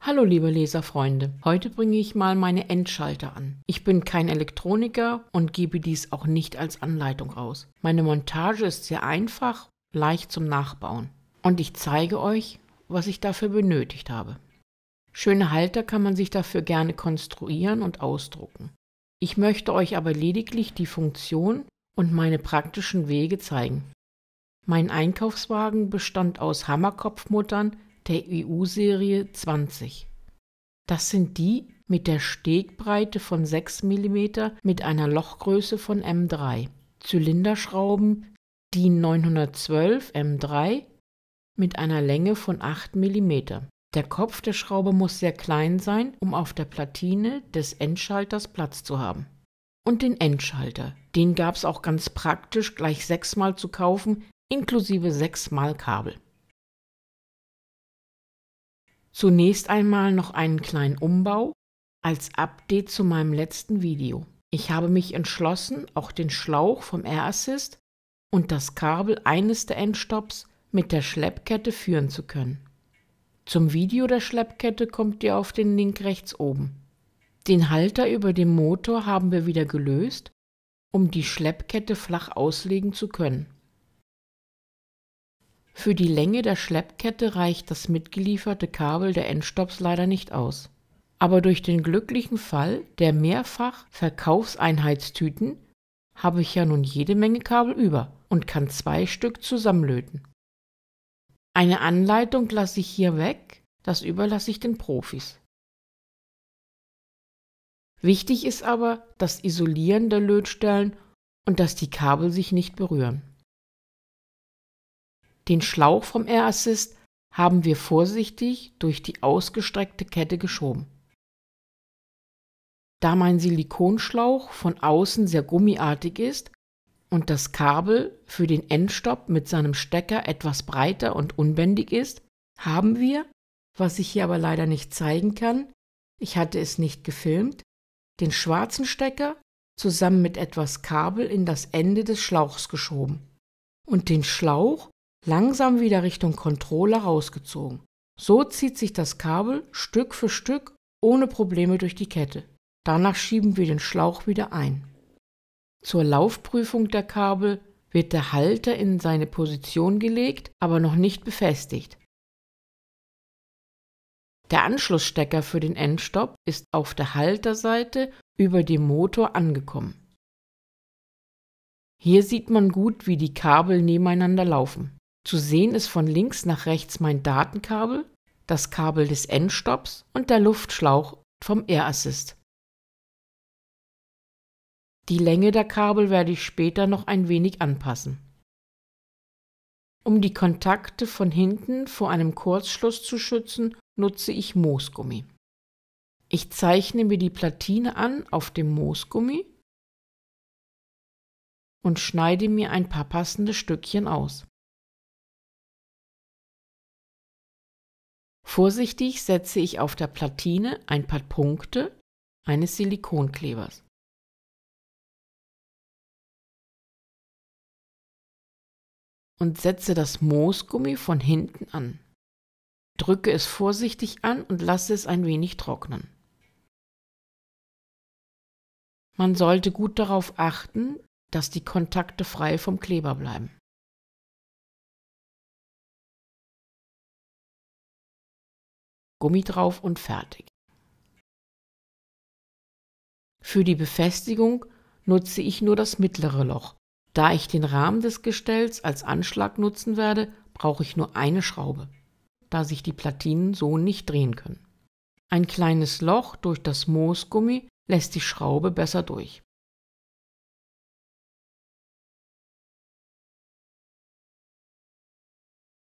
Hallo liebe Leserfreunde, heute bringe ich mal meine Endschalter an. Ich bin kein Elektroniker und gebe dies auch nicht als Anleitung aus. Meine Montage ist sehr einfach, leicht zum Nachbauen und ich zeige euch, was ich dafür benötigt habe. Schöne Halter kann man sich dafür gerne konstruieren und ausdrucken. Ich möchte euch aber lediglich die Funktion und meine praktischen Wege zeigen. Mein Einkaufswagen bestand aus Hammerkopfmuttern, der EU-Serie 20. Das sind die mit der Stegbreite von 6 mm mit einer Lochgröße von M3. Zylinderschrauben DIN 912 M3 mit einer Länge von 8 mm. Der Kopf der Schraube muss sehr klein sein, um auf der Platine des Endschalters Platz zu haben. Und den Endschalter, den gab es auch ganz praktisch gleich sechsmal zu kaufen, inklusive sechsmal Kabel. Zunächst einmal noch einen kleinen Umbau als Update zu meinem letzten Video. Ich habe mich entschlossen, auch den Schlauch vom Air Assist und das Kabel eines der Endstops mit der Schleppkette führen zu können. Zum Video der Schleppkette kommt ihr auf den Link rechts oben. Den Halter über dem Motor haben wir wieder gelöst, um die Schleppkette flach auslegen zu können. Für die Länge der Schleppkette reicht das mitgelieferte Kabel der Endstops leider nicht aus. Aber durch den glücklichen Fall der mehrfach Verkaufseinheitstüten habe ich ja nun jede Menge Kabel über und kann zwei Stück zusammenlöten. Eine Anleitung lasse ich hier weg, das überlasse ich den Profis. Wichtig ist aber das Isolieren der Lötstellen und dass die Kabel sich nicht berühren. Den Schlauch vom Air Assist haben wir vorsichtig durch die ausgestreckte Kette geschoben. Da mein Silikonschlauch von außen sehr gummiartig ist und das Kabel für den Endstopp mit seinem Stecker etwas breiter und unbändig ist, haben wir, was ich hier aber leider nicht zeigen kann, ich hatte es nicht gefilmt, den schwarzen Stecker zusammen mit etwas Kabel in das Ende des Schlauchs geschoben und den Schlauch langsam wieder Richtung Controller rausgezogen. So zieht sich das Kabel Stück für Stück ohne Probleme durch die Kette. Danach schieben wir den Schlauch wieder ein. Zur Laufprüfung der Kabel wird der Halter in seine Position gelegt, aber noch nicht befestigt. Der Anschlussstecker für den Endstopp ist auf der Halterseite über dem Motor angekommen. Hier sieht man gut, wie die Kabel nebeneinander laufen. Zu sehen ist von links nach rechts mein Datenkabel, das Kabel des Endstops und der Luftschlauch vom Air Assist. Die Länge der Kabel werde ich später noch ein wenig anpassen. Um die Kontakte von hinten vor einem Kurzschluss zu schützen, nutze ich Moosgummi. Ich zeichne mir die Platine an auf dem Moosgummi und schneide mir ein paar passende Stückchen aus. Vorsichtig setze ich auf der Platine ein paar Punkte eines Silikonklebers. Und setze das Moosgummi von hinten an. Drücke es vorsichtig an und lasse es ein wenig trocknen. Man sollte gut darauf achten, dass die Kontakte frei vom Kleber bleiben. Gummi drauf und fertig. Für die Befestigung nutze ich nur das mittlere Loch. Da ich den Rahmen des Gestells als Anschlag nutzen werde, brauche ich nur eine Schraube, da sich die Platinen so nicht drehen können. Ein kleines Loch durch das Moosgummi lässt die Schraube besser durch.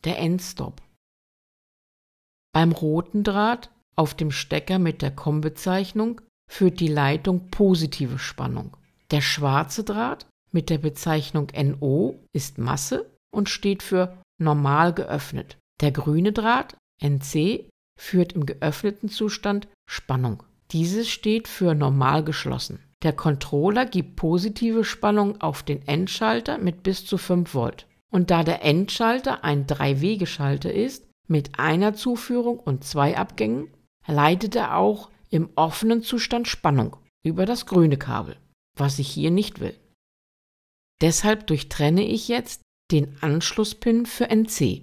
Der Endstop. Beim roten Draht auf dem Stecker mit der COM-Bezeichnung führt die Leitung positive Spannung. Der schwarze Draht mit der Bezeichnung NO ist Masse und steht für normal geöffnet. Der grüne Draht NC führt im geöffneten Zustand Spannung. Dieses steht für normal geschlossen. Der Controller gibt positive Spannung auf den Endschalter mit bis zu 5 Volt. Und da der Endschalter ein 3 wege schalter ist, mit einer Zuführung und zwei Abgängen leitet er auch im offenen Zustand Spannung über das grüne Kabel, was ich hier nicht will. Deshalb durchtrenne ich jetzt den Anschlusspin für NC.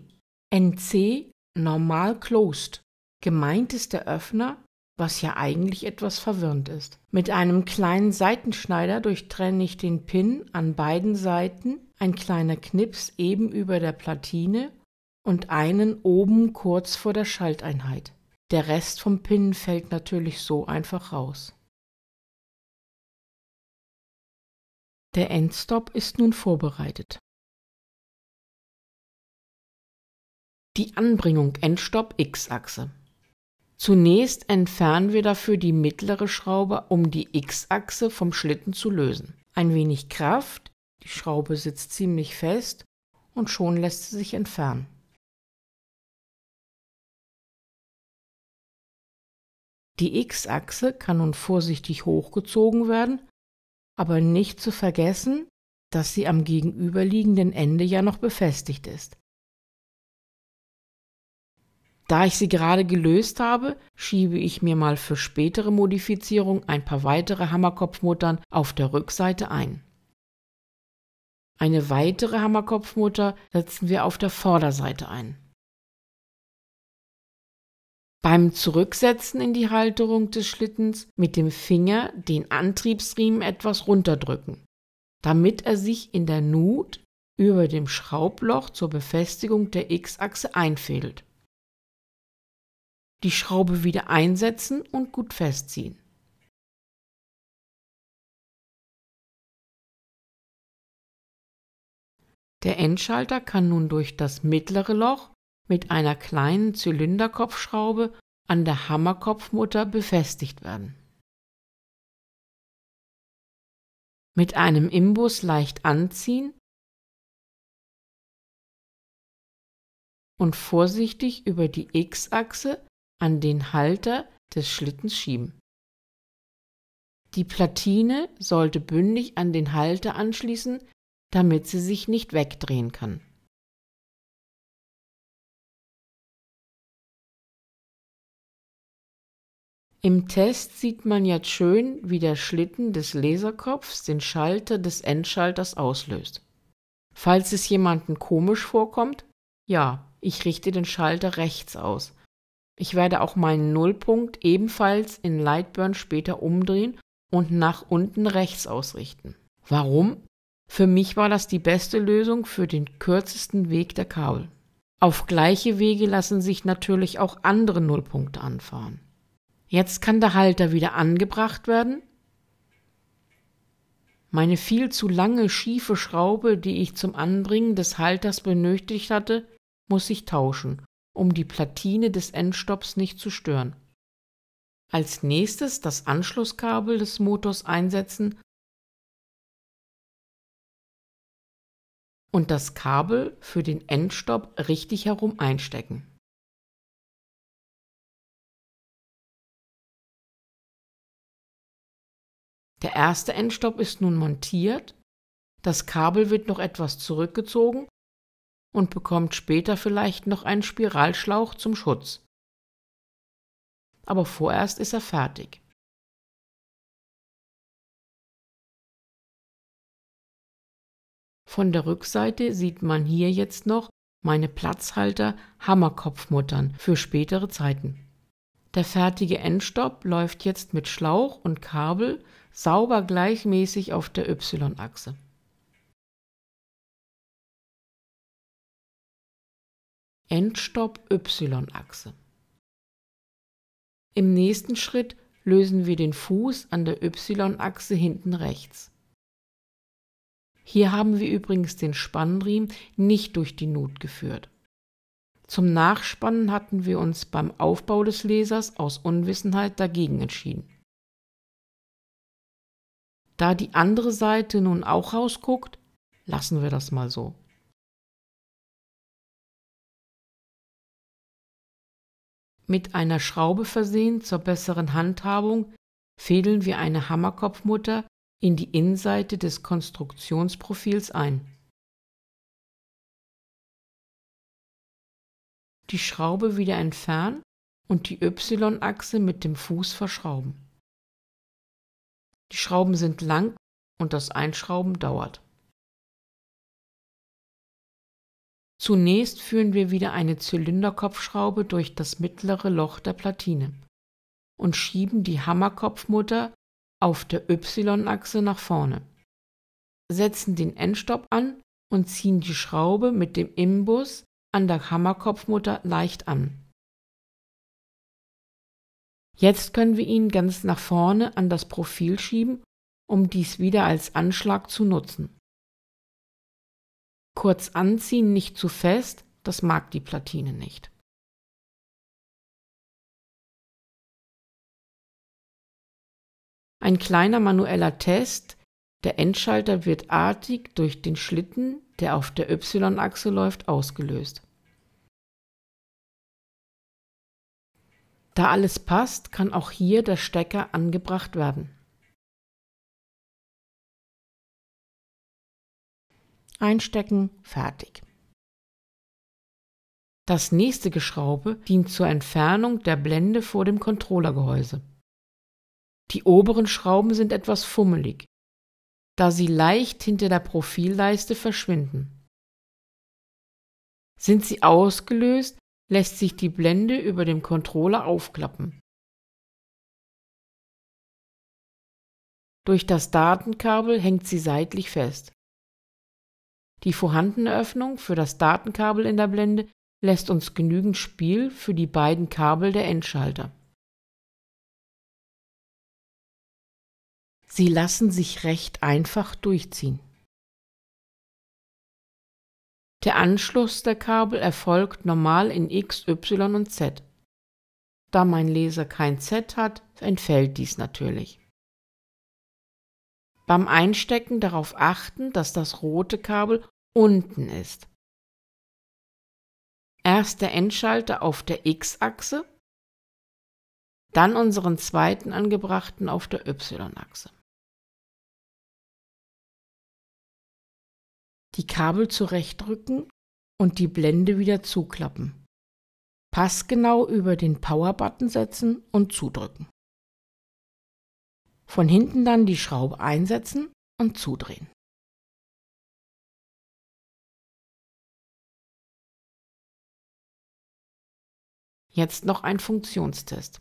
NC normal closed. Gemeint ist der Öffner, was ja eigentlich etwas verwirrend ist. Mit einem kleinen Seitenschneider durchtrenne ich den Pin an beiden Seiten, ein kleiner Knips eben über der Platine und einen oben kurz vor der Schalteinheit. Der Rest vom Pin fällt natürlich so einfach raus. Der Endstop ist nun vorbereitet. Die Anbringung Endstopp X-Achse. Zunächst entfernen wir dafür die mittlere Schraube, um die X-Achse vom Schlitten zu lösen. Ein wenig Kraft, die Schraube sitzt ziemlich fest und schon lässt sie sich entfernen. Die X-Achse kann nun vorsichtig hochgezogen werden, aber nicht zu vergessen, dass sie am gegenüberliegenden Ende ja noch befestigt ist. Da ich sie gerade gelöst habe, schiebe ich mir mal für spätere Modifizierung ein paar weitere Hammerkopfmuttern auf der Rückseite ein. Eine weitere Hammerkopfmutter setzen wir auf der Vorderseite ein beim Zurücksetzen in die Halterung des Schlittens mit dem Finger den Antriebsriemen etwas runterdrücken, damit er sich in der Nut über dem Schraubloch zur Befestigung der X-Achse einfädelt. Die Schraube wieder einsetzen und gut festziehen. Der Endschalter kann nun durch das mittlere Loch mit einer kleinen Zylinderkopfschraube an der Hammerkopfmutter befestigt werden. Mit einem Imbus leicht anziehen und vorsichtig über die X-Achse an den Halter des Schlittens schieben. Die Platine sollte bündig an den Halter anschließen, damit sie sich nicht wegdrehen kann. Im Test sieht man jetzt schön, wie der Schlitten des Laserkopfs den Schalter des Endschalters auslöst. Falls es jemanden komisch vorkommt, ja, ich richte den Schalter rechts aus. Ich werde auch meinen Nullpunkt ebenfalls in Lightburn später umdrehen und nach unten rechts ausrichten. Warum? Für mich war das die beste Lösung für den kürzesten Weg der Kabel. Auf gleiche Wege lassen sich natürlich auch andere Nullpunkte anfahren. Jetzt kann der Halter wieder angebracht werden. Meine viel zu lange schiefe Schraube, die ich zum Anbringen des Halters benötigt hatte, muss ich tauschen, um die Platine des Endstopps nicht zu stören. Als nächstes das Anschlusskabel des Motors einsetzen und das Kabel für den Endstopp richtig herum einstecken. Der erste Endstopp ist nun montiert, das Kabel wird noch etwas zurückgezogen und bekommt später vielleicht noch einen Spiralschlauch zum Schutz. Aber vorerst ist er fertig. Von der Rückseite sieht man hier jetzt noch meine Platzhalter Hammerkopfmuttern für spätere Zeiten. Der fertige Endstopp läuft jetzt mit Schlauch und Kabel sauber gleichmäßig auf der y-Achse. Endstopp y-Achse. Im nächsten Schritt lösen wir den Fuß an der y-Achse hinten rechts. Hier haben wir übrigens den Spannriemen nicht durch die Nut geführt. Zum Nachspannen hatten wir uns beim Aufbau des Lasers aus Unwissenheit dagegen entschieden. Da die andere Seite nun auch rausguckt, lassen wir das mal so. Mit einer Schraube versehen zur besseren Handhabung fädeln wir eine Hammerkopfmutter in die Innenseite des Konstruktionsprofils ein. Die Schraube wieder entfernen und die Y-Achse mit dem Fuß verschrauben. Die Schrauben sind lang und das Einschrauben dauert. Zunächst führen wir wieder eine Zylinderkopfschraube durch das mittlere Loch der Platine und schieben die Hammerkopfmutter auf der Y-Achse nach vorne. Setzen den Endstopp an und ziehen die Schraube mit dem Imbus an der Hammerkopfmutter leicht an. Jetzt können wir ihn ganz nach vorne an das Profil schieben, um dies wieder als Anschlag zu nutzen. Kurz anziehen, nicht zu fest, das mag die Platine nicht. Ein kleiner manueller Test. Der Endschalter wird artig durch den Schlitten, der auf der Y-Achse läuft, ausgelöst. Da alles passt, kann auch hier der Stecker angebracht werden. Einstecken, fertig. Das nächste Geschraube dient zur Entfernung der Blende vor dem Controllergehäuse. Die oberen Schrauben sind etwas fummelig, da sie leicht hinter der Profilleiste verschwinden. Sind sie ausgelöst, lässt sich die Blende über dem Controller aufklappen. Durch das Datenkabel hängt sie seitlich fest. Die vorhandene Öffnung für das Datenkabel in der Blende lässt uns genügend Spiel für die beiden Kabel der Endschalter. Sie lassen sich recht einfach durchziehen. Der Anschluss der Kabel erfolgt normal in X, Y und Z. Da mein Laser kein Z hat, entfällt dies natürlich. Beim Einstecken darauf achten, dass das rote Kabel unten ist. Erst der Endschalter auf der X-Achse, dann unseren zweiten angebrachten auf der Y-Achse. die Kabel zurechtrücken und die Blende wieder zuklappen. Passgenau über den Power-Button setzen und zudrücken. Von hinten dann die Schraube einsetzen und zudrehen. Jetzt noch ein Funktionstest.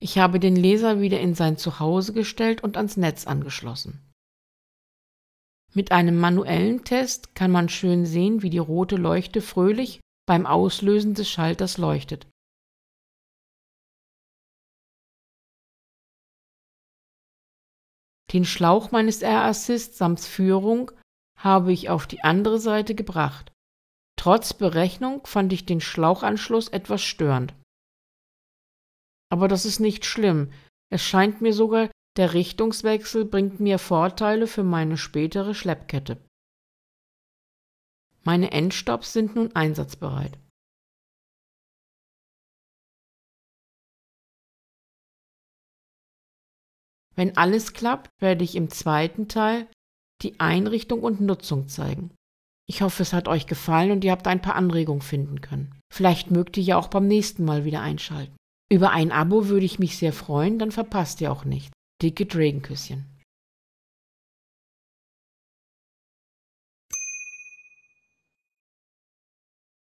Ich habe den Laser wieder in sein Zuhause gestellt und ans Netz angeschlossen. Mit einem manuellen Test kann man schön sehen, wie die rote Leuchte fröhlich beim Auslösen des Schalters leuchtet. Den Schlauch meines R-Assist samt Führung habe ich auf die andere Seite gebracht. Trotz Berechnung fand ich den Schlauchanschluss etwas störend. Aber das ist nicht schlimm. Es scheint mir sogar der Richtungswechsel bringt mir Vorteile für meine spätere Schleppkette. Meine Endstops sind nun einsatzbereit. Wenn alles klappt, werde ich im zweiten Teil die Einrichtung und Nutzung zeigen. Ich hoffe, es hat euch gefallen und ihr habt ein paar Anregungen finden können. Vielleicht mögt ihr ja auch beim nächsten Mal wieder einschalten. Über ein Abo würde ich mich sehr freuen, dann verpasst ihr auch nichts dicke Drakenküsschen.